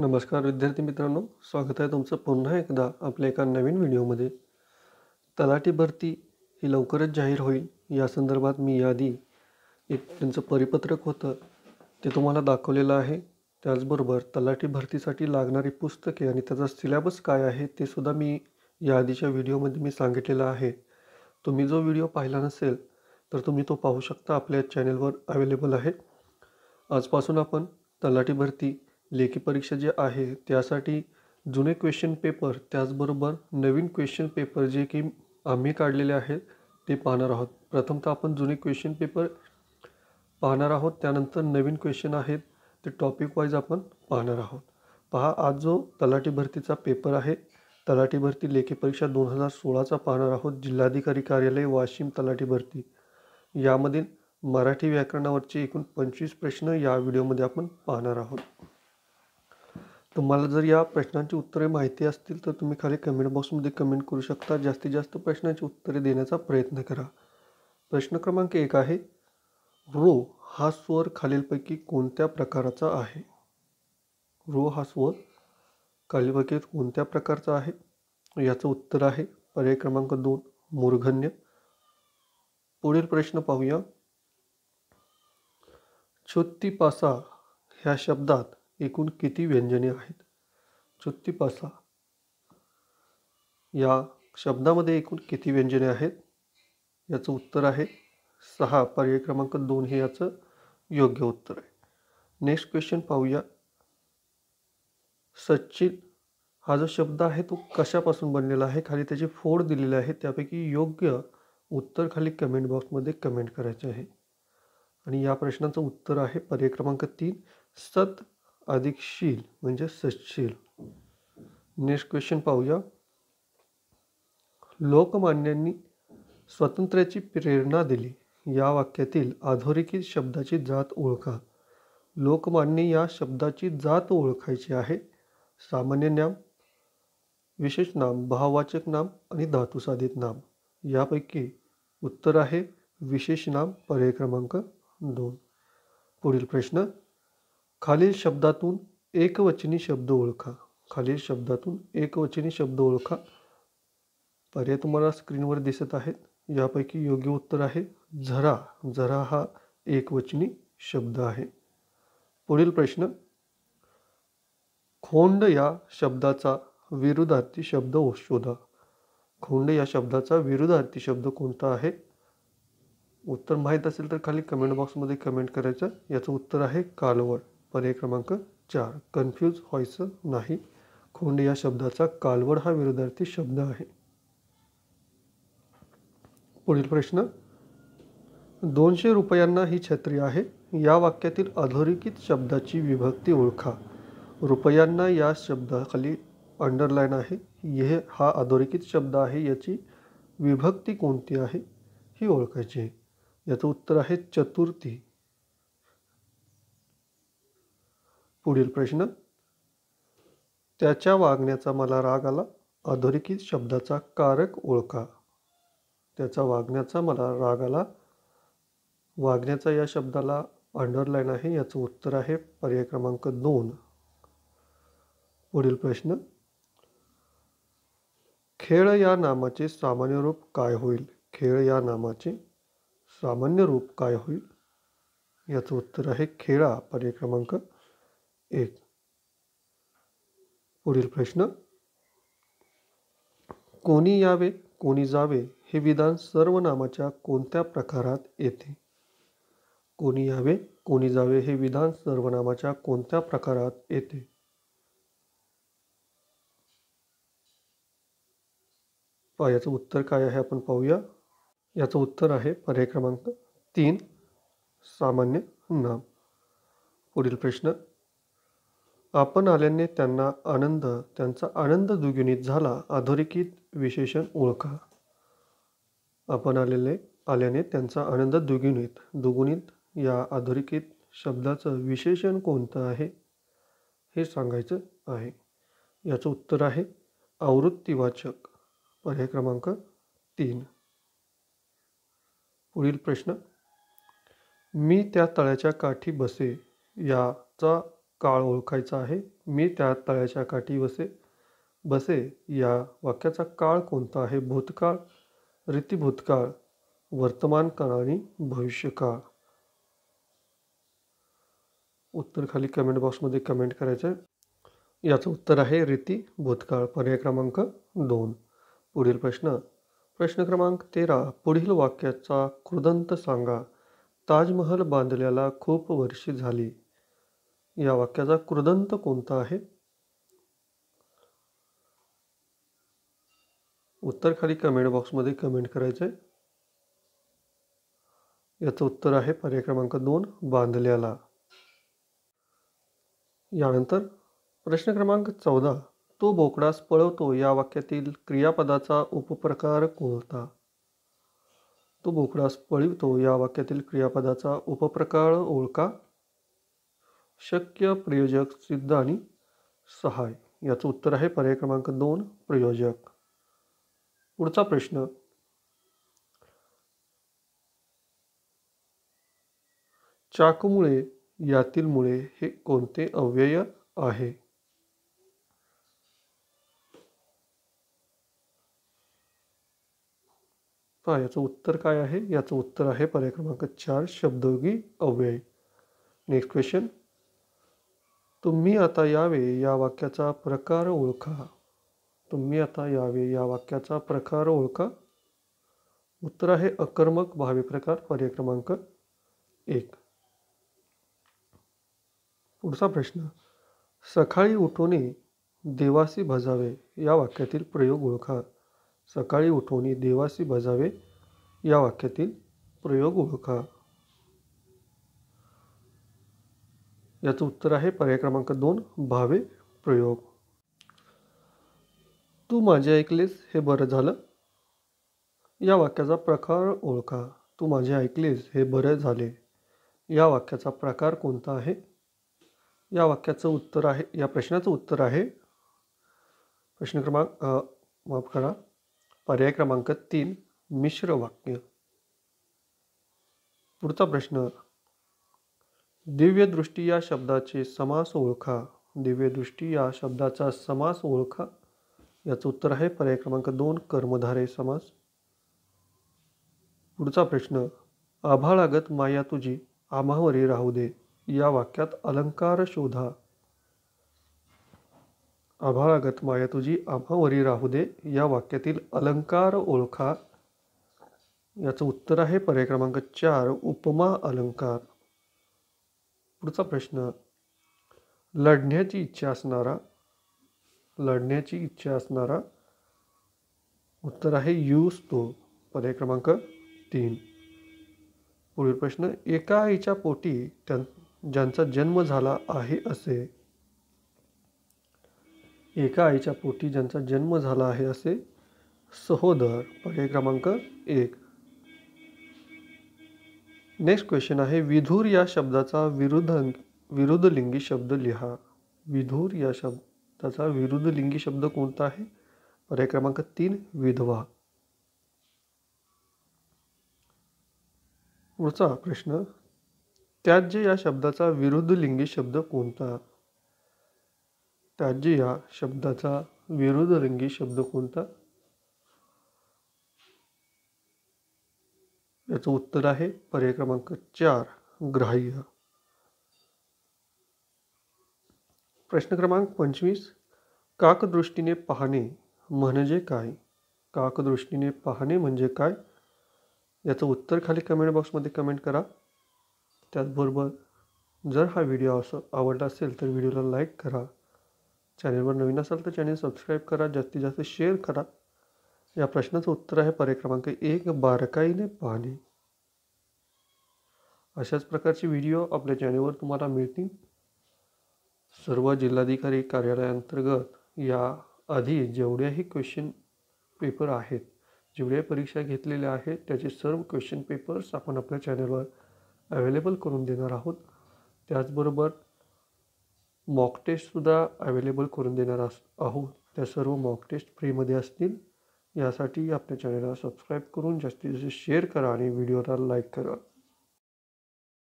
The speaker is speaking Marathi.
नमस्कार विद्यार्थी मित्रांनो स्वागत आहे तुमचं पुन्हा एकदा आपल्या एका नवीन व्हिडिओमध्ये तलाठी भरती ही लवकरच जाहीर होईल या संदर्भात मी यादी एक त्यांचं परिपत्रक होतं ते तुम्हाला दाखवलेलं आहे त्याचबरोबर तलाठी भरतीसाठी लागणारी पुस्तके आणि त्याचा सिलेबस काय आहे ते सुद्धा मी या आधीच्या व्हिडिओमध्ये मी सांगितलेलं आहे तुम्ही जो व्हिडिओ पाहिला नसेल तर तुम्ही तो पाहू शकता आपल्या चॅनेलवर अवेलेबल आहे आजपासून आपण तलाठी भरती लेखी परीक्षा जे आहे त्यासाठी जुने क्वेश्चन पेपर त्याचबरोबर नवीन क्वेश्चन पेपर जे की आम्ही काढलेले आहेत ते पाहणार आहोत प्रथमतः आपण जुने क्वेश्चन पेपर पाहणार आहोत त्यानंतर नवीन क्वेश्चन आहेत ते टॉपिक वाईज आपण पाहणार आहोत पहा आज जो तलाठी भरतीचा पेपर आहे तलाठी भरती लेखी परीक्षा दोन हजार सोळाचा पाहणार आहोत जिल्हाधिकारी कार्यालय वाशिम तलाठी भरती यामधील मराठी व्याकरणावरचे एकूण पंचवीस प्रश्न या व्हिडिओमध्ये आपण पाहणार आहोत तुम्हाला जर या प्रश्नांची उत्तरे माहिती असतील तर तुम्ही खाली कमेंट बॉक्समध्ये कमेंट करू शकता जास्तीत जास्त प्रश्नांची उत्तरे देण्याचा प्रयत्न करा प्रश्न क्रमांक एक आहे रो हा स्वर खालीलपैकी कोणत्या प्रकाराचा आहे रो हा स्वर खालीलपैकी कोणत्या प्रकारचा आहे याचं उत्तर आहे पर्याय क्रमांक दोन मूर्धन्य पुढील प्रश्न पाहूया पासा ह्या शब्दात एकूण किती व्यंजने आहेत पासा या शब्दामध्ये एकूण किती व्यंजने आहेत याचं उत्तर आहे सहा पर्याय क्रमांक दोन हे याचं योग्य उत्तर आहे नेक्स्ट क्वेश्चन पाहूया सचिन हा जो शब्द आहे तो कशापासून बनलेला आहे खाली त्याचे फोड दिलेले आहे त्यापैकी योग्य उत्तर खाली कमेंट बॉक्समध्ये कमेंट करायचे आहे आणि या प्रश्नाचं उत्तर आहे पर्याय क्रमांक तीन सत अधिकशील म्हणजे सचशील नेक्स्ट क्वेश्चन पाहूया लोकमान्यांनी स्वातंत्र्याची प्रेरणा दिली या वाक्यातील अधोरेखित शब्दाची जात ओळखा लोकमान्य या शब्दाची जात ओळखायची आहे सामान्य नाम विशेष नाम भाववाचक नाम आणि धातुसाधित नाम यापैकी उत्तर आहे विशेष नाम पर्याय क्रमांक दोन पुढील प्रश्न खालील शब्दातून एकवचनी शब्द ओळखा खालील शब्दातून एकवचनी शब्द ओळखा पर्याय तुम्हाला स्क्रीनवर दिसत आहेत यापैकी योग्य उत्तर आहे झरा झरा हा एकवचनी शब्द आहे पुढील प्रश्न खोंड या शब्दाचा विरुद्धार्थी शब्द शोधा खोंड या शब्दाचा विरुद्धार्थी शब्द कोणता आहे उत्तर माहीत असेल तर खाली कमेंट बॉक्समध्ये कमेंट करायचं याचं उत्तर आहे कालवड पर्याय क्रमांक चार कन्फ्यूज व्हायचं नाही खोंड या शब्दाचा कालवड हा विरोधार्थी शब्द आहे पुढील प्रश्न दोनशे रुपयांना ही छत्री आहे या वाक्यातील अधोरेखित शब्दाची विभक्ती ओळखा रुपयांना या शब्दाखाली अंडरलाईन आहे हे हा अधोरेखित शब्द आहे याची विभक्ती कोणती आहे ही ओळखायची आहे याचं उत्तर आहे चतुर्थी पुढील प्रश्न त्याच्या वागण्याचा मला राग आला अधोरेखित शब्दाचा कारक ओळखा त्याचा वागण्याचा मला राग आला वागण्याचा या शब्दाला अंडरलाईन आहे याचं उत्तर आहे पर्याय क्रमांक दोन पुढील प्रश्न खेळ या नामाचे सामान्य रूप काय होईल खेळ या नामाचे सामान्य रूप काय होईल याचं उत्तर आहे खेळा पर्याय क्रमांक एक पुढील प्रश्न कोणी यावे कोणी जावे हे विधान नामाच्या कोणत्या प्रकारात येते कोणी यावे कोणी जावे हे विधान सर्वनामाच्या कोणत्या प्रकारात येते याचं उत्तर काय आहे आपण पाहूया याचं उत्तर आहे पर्याय क्रमांक तीन सामान्य नाम पुढील प्रश्न आपण आल्याने त्यांना आनंद त्यांचा आनंद दुगुणित झाला अधोरेखित विशेषण ओळखा आपण आलेले आल्याने त्यांचा आनंद दुगुणित दुगुणित या अधोरेखित शब्दाचं विशेषण कोणतं आहे हे सांगायचं आहे याचं उत्तर आहे आवृत्तीवाचक पर्याय क्रमांक तीन पुढील प्रश्न मी त्या तळ्याच्या काठी बसे याचा काळ ओळखायचा आहे मी त्या तळ्याच्या काठी बसे बसे या वाक्याचा काळ कोणता आहे भूतकाळ रीतीभूतकाळ वर्तमान काळ आणि भविष्यकाळ उत्तर खाली कमेंट बॉक्समध्ये कमेंट करायचं आहे याचं उत्तर आहे रीती भूतकाळ पर्याय क्रमांक दोन पुढील प्रश्न प्रश्न क्रमांक तेरा पुढील वाक्याचा कृदंत सांगा ताजमहल बांधल्याला खूप वर्षी झाली या वाक्याचा कृदंत कोणता आहे उत्तर खाली कमेंट बॉक्समध्ये कमेंट करायचं आहे याचं उत्तर आहे पर्याय क्रमांक दोन बांधल्याला यानंतर प्रश्न क्रमांक चौदा तो बोकडास पळवतो या वाक्यातील क्रियापदाचा उपप्रकार कोणता तो बोकडास पळवतो या वाक्यातील क्रियापदाचा उपप्रकार ओळखा शक्य प्रयोजक सिद्ध आणि सहाय याचं उत्तर आहे पर्याय क्रमांक दोन प्रयोजक पुढचा प्रश्न चाकमुळे यातील मुळे हे कोणते अव्यय आहे याचं उत्तर काय आहे याचं उत्तर आहे पर्याय क्रमांक चार शब्दोगी अव्यय नेक्स्ट क्वेश्चन तुम्ही आता यावे या वाक्याचा प्रकार ओळखा तुम्ही आता यावे या वाक्याचा प्रकार ओळखा उत्तर आहे अकर्मक भावे प्रकार पर्याय क्रमांक एक पुढचा प्रश्न सकाळी उठोने देवासी भजावे या वाक्यातील प्रयोग ओळखा सकाळी उठोने देवासी भजावे या वाक्यातील प्रयोग ओळखा याचं उत्तर आहे पर्याय क्रमांक दोन भावे प्रयोग तू माझे ऐकलेस हे बरं झालं या वाक्याचा प्रकार ओळखा तू माझे ऐकलेस हे बरे झाले या वाक्याचा प्रकार कोणता आहे या वाक्याचं उत्तर आहे या प्रश्नाचं उत्तर आहे प्रश्न क्रमांक माफ करा पर्याय क्रमांक तीन मिश्र वाक्य पुढचा प्रश्न दिव्यदृष्टी या शब्दाचे समास ओळखा दिव्यदृष्टी या शब्दाचा समास ओळखा याचं उत्तर आहे पर्याय क्रमांक दोन कर्मधारे समास पुढचा प्रश्न आभाळागत माया तुझी आम्हावरी राहू दे या वाक्यात अलंकार शोधा आभाळागत माया तुझी आम्हावरी राहू दे या वाक्यातील अलंकार ओळखा याचं उत्तर आहे पर्याय क्रमांक चार उपमा अलंकार पुढचा प्रश्न लढण्याची इच्छा असणारा लढण्याची इच्छा असणारा उत्तर आहे यूज तो पर्याय क्रमांक तीन पुढील प्रश्न एका आईच्या पोटी त्यां ज्यांचा जन्म झाला आहे असे एका आईच्या पोटी ज्यांचा जन्म झाला आहे असे सहोदर पर्याय क्रमांक एक नेक्स्ट क्वेश्चन आहे विधूर या शब्दाचा विरुद्ध विरुद्ध लिंगी शब्द लिहा विधूर या शब्दाचा विरुद्ध लिंगी शब्द कोणता आहे पर्याय क्रमांक तीन विधवा पुढचा प्रश्न त्याज्य या शब्दाचा विरुद्ध लिंगी शब्द कोणता त्याज्य या शब्दाचा विरुद्ध लिंगी शब्द कोणता याचं उत्तर आहे पर्याय क्रमांक चार ग्राह्य प्रश्न क्रमांक पंचवीस काकदृष्टीने पाहणे म्हणजे काय काकदृष्टीने पाहणे म्हणजे काय याचं उत्तर खाली कमेंट बॉक्समध्ये कमेंट करा त्याचबरोबर जर हा व्हिडिओ असं आवडला असेल तर व्हिडिओला लाईक करा चॅनेलवर नवीन असाल तर चॅनेल सबस्क्राईब करा जास्तीत जास्त शेअर करा या प्रश्नाचं उत्तर आहे पर्याय क्रमांक एक बारकाईने पाहणे अशाच प्रकारचे व्हिडिओ आपल्या चॅनेलवर तुम्हाला मिळतील सर्व जिल्हाधिकारी कार्यालयांतर्गत या आधी जेवढ्याही क्वेश्चन पेपर आहेत जेवढ्या परीक्षा घेतलेल्या आहेत त्याचे सर्व क्वेश्चन पेपर्स आपण आपल्या चॅनलवर अवेलेबल करून देणार आहोत त्याचबरोबर मॉक टेस्टसुद्धा अवेलेबल करून देणार अस आहोत त्या सर्व मॉक टेस्ट फ्रीमध्ये असतील यासाठी आपल्या चॅनलला सबस्क्राईब करून जास्तीत जास्त शेअर करा आणि व्हिडिओला लाईक करा